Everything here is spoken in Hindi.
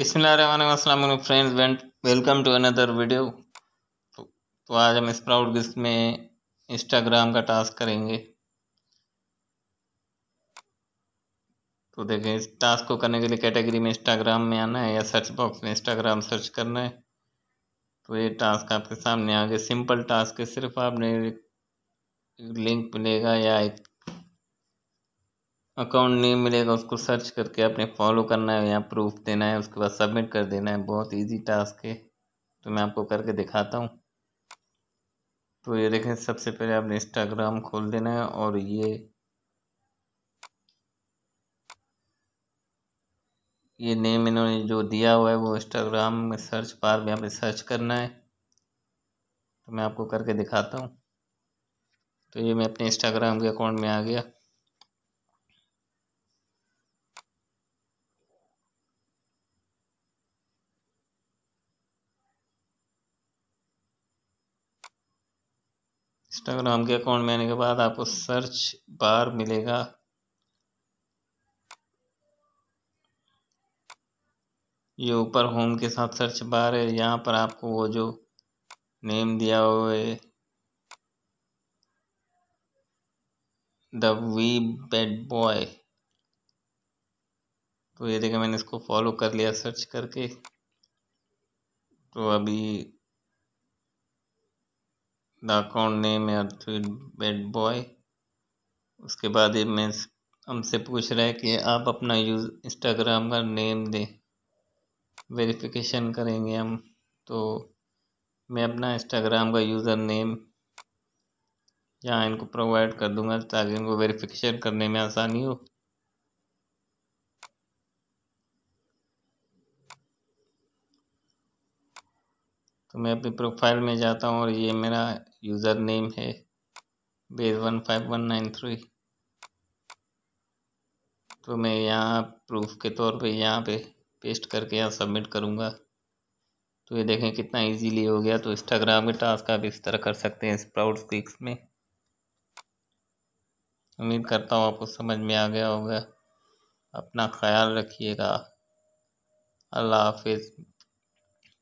बिसमीम friends welcome to another video तो, तो आज हम स्प्राउट गिस्ट में इंस्टाग्राम का टास्क करेंगे तो देखें इस टास्क को करने के लिए कैटेगरी में इंस्टाग्राम में आना है या सर्च बॉक्स में इंस्टाग्राम सर्च करना है तो ये टास्क आपके सामने आ गया सिंपल टास्क है सिर्फ आपने लिंक मिलेगा या एक अकाउंट नेम मिलेगा उसको सर्च करके आपने फॉलो करना है या प्रूफ देना है उसके बाद सबमिट कर देना है बहुत इजी टास्क है तो मैं आपको करके दिखाता हूँ तो ये देखें सबसे पहले आपने इंस्टाग्राम खोल देना है और ये ये नेम इन्होंने जो दिया हुआ है वो इंस्टाग्राम में सर्च बार में आपने सर्च करना है तो मैं आपको करके दिखाता हूँ तो ये मैं अपने इंस्टाग्राम के अकाउंट में आ गया इंस्टाग्राम के अकाउंट में आने के बाद आपको सर्च बार मिलेगा ये ऊपर होम के साथ सर्च बार है यहाँ पर आपको वो जो नेम दिया हुआ है द वी बेड बॉय तो ये देखा मैंने इसको फॉलो कर लिया सर्च करके तो अभी द अकाउंट नेम है तो बेड बॉय उसके बाद में हमसे पूछ रहा है कि आप अपना यूज़ इंस्टाग्राम का नेम दें वेरिफिकेशन करेंगे हम तो मैं अपना इंस्टाग्राम का यूज़र नेम यहाँ इनको प्रोवाइड कर दूंगा ताकि इनको वेरिफिकेशन करने में आसानी हो तो मैं अपनी प्रोफाइल में जाता हूँ और ये मेरा यूज़र नेम है base one five one nine three तो मैं यहाँ प्रूफ के तौर पे यहाँ पे पेस्ट करके यहाँ सबमिट करूँगा तो ये देखें कितना इजीली हो गया तो इंस्टाग्राम के टास्क आप इस तरह कर सकते हैं स्प्राउट सिक्स में उम्मीद करता हूँ आपको समझ में आ गया होगा अपना ख्याल रखिएगा अल्लाह हाफिज़